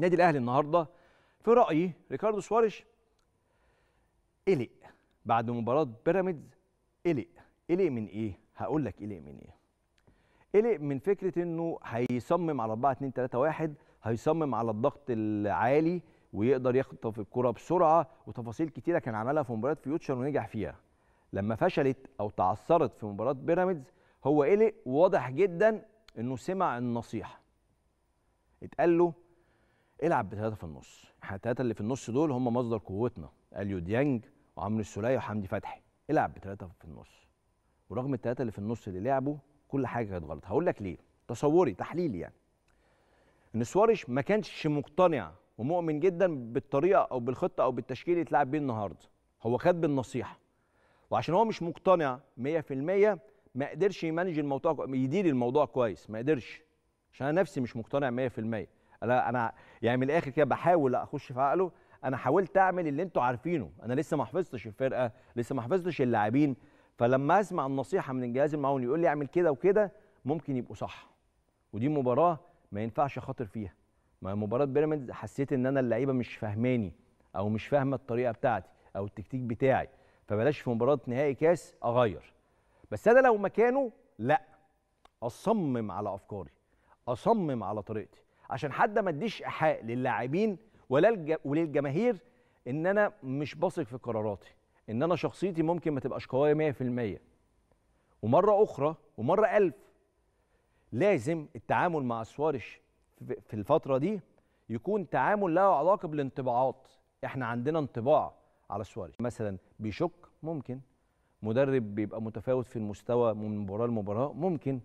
النادي الاهلي النهارده في رايي ريكاردو سواريش قلق بعد مباراه بيراميدز قلق قلق من ايه هقول لك قلق من ايه قلق من فكره انه هيصمم على 4 2 3 1 هيصمم على الضغط العالي ويقدر يخطف الكره بسرعه وتفاصيل كتيره كان عملها في مباراه فيوتشر ونجح فيها لما فشلت او تعثرت في مباراه بيراميدز هو قلق وواضح جدا انه سمع النصيحه اتقال له العب بثلاثه في النص الثلاثه اللي في النص دول هم مصدر قوتنا اليو ديانج وعمرو السوليه وحمدي فتحي العب بثلاثه في النص ورغم الثلاثه اللي في النص اللي لعبوا كل حاجه كانت غلط هقول لك ليه تصوري تحليلي يعني ان سواريش ما كانش مقتنع ومؤمن جدا بالطريقه او بالخطه او بالتشكيل اللي اتلعب بيه النهارده هو خد بالنصيحه وعشان هو مش مقتنع 100% ما قدرش يمانج الموضوع يدير الموضوع كويس ما قدرش عشان انا نفسي مش مقتنع 100% انا انا يعني من الاخر كده بحاول اخش في عقله انا حاولت اعمل اللي انتوا عارفينه انا لسه ما حفظتش الفرقه لسه ما حفظتش اللاعبين فلما اسمع النصيحه من الجهاز المعاون يقول لي اعمل كده وكده ممكن يبقوا صح ودي مباراه ما ينفعش خاطر فيها ما مباراه بيراميدز حسيت ان انا اللعيبه مش فاهماني او مش فاهمه الطريقه بتاعتي او التكتيك بتاعي فبلاش في مباراه نهائي كاس اغير بس انا لو مكانه لا اصمم على افكاري اصمم على طريقتي عشان حد ما اديش ايحاء للاعبين ولا وللجماهير ان انا مش بثق في قراراتي ان انا شخصيتي ممكن ما تبقاش قويه 100% ومره اخرى ومره ألف لازم التعامل مع سوارش في الفتره دي يكون تعامل له علاقه بالانطباعات احنا عندنا انطباع على سوارش مثلا بيشك ممكن مدرب بيبقى متفاوت في المستوى من مباراه لمباراه ممكن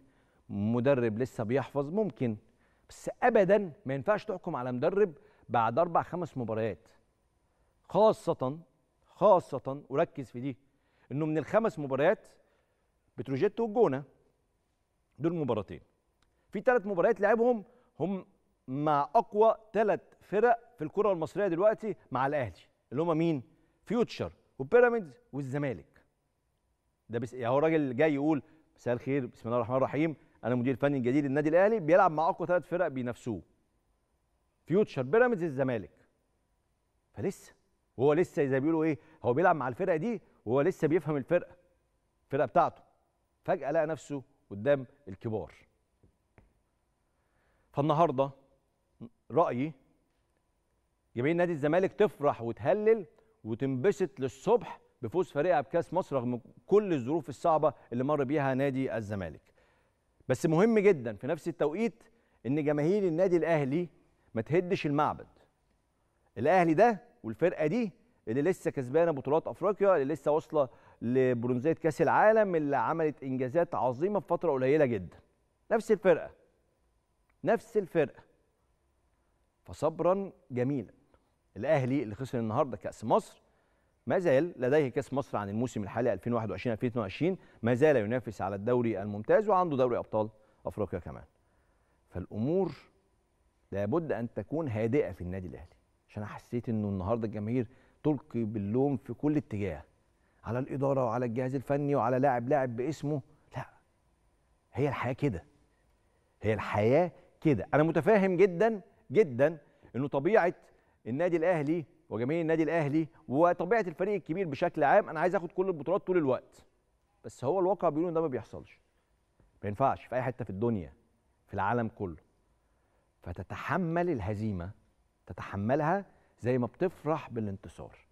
مدرب لسه بيحفظ ممكن بس ابدا ما ينفعش تحكم على مدرب بعد اربع خمس مباريات خاصه خاصه وركز في دي انه من الخمس مباريات بتروجيت والجونه دول مباراتين في ثلاث مباريات لعبهم هم مع اقوى ثلاث فرق في الكره المصريه دلوقتي مع الاهلي اللي هم مين فيوتشر وبيراميدز والزمالك ده بس يعني هو راجل جاي يقول مساء الخير بسم الله الرحمن الرحيم انا مدير فني جديد النادي الاهلي بيلعب مع اقوى ثلاث فرق بينافسوه فيوتشر بيراميدز الزمالك فلسه وهو لسه زي بيقولوا ايه هو بيلعب مع الفرقه دي وهو لسه بيفهم الفرقه الفرقه بتاعته فجاه لقى نفسه قدام الكبار فالنهارده رايي جماهير نادي الزمالك تفرح وتهلل وتنبسط للصبح بفوز فريقها بكاس مصر رغم كل الظروف الصعبه اللي مر بيها نادي الزمالك بس مهم جدا في نفس التوقيت ان جماهير النادي الاهلي ما تهدش المعبد الاهلي ده والفرقه دي اللي لسه كسبانه بطولات افريقيا اللي لسه واصله لبرونزيه كاس العالم اللي عملت انجازات عظيمه في فتره قليله جدا نفس الفرقه نفس الفرقه فصبرا جميلا الاهلي اللي خسر النهارده كاس مصر ما زال لديه كاس مصر عن الموسم الحالي 2021 2022 ما زال ينافس على الدوري الممتاز وعنده دوري ابطال افريقيا كمان فالامور لابد ان تكون هادئه في النادي الاهلي عشان انا حسيت انه النهارده الجماهير تلقي باللوم في كل اتجاه على الاداره وعلى الجهاز الفني وعلى لاعب لاعب باسمه لا هي الحياه كده هي الحياه كده انا متفاهم جدا جدا انه طبيعه النادي الاهلي وجماهير النادي الاهلي وطبيعه الفريق الكبير بشكل عام انا عايز اخد كل البطولات طول الوقت بس هو الواقع بيقول ان ده ما بيحصلش ما ينفعش في اي حته في الدنيا في العالم كله فتتحمل الهزيمه تتحملها زي ما بتفرح بالانتصار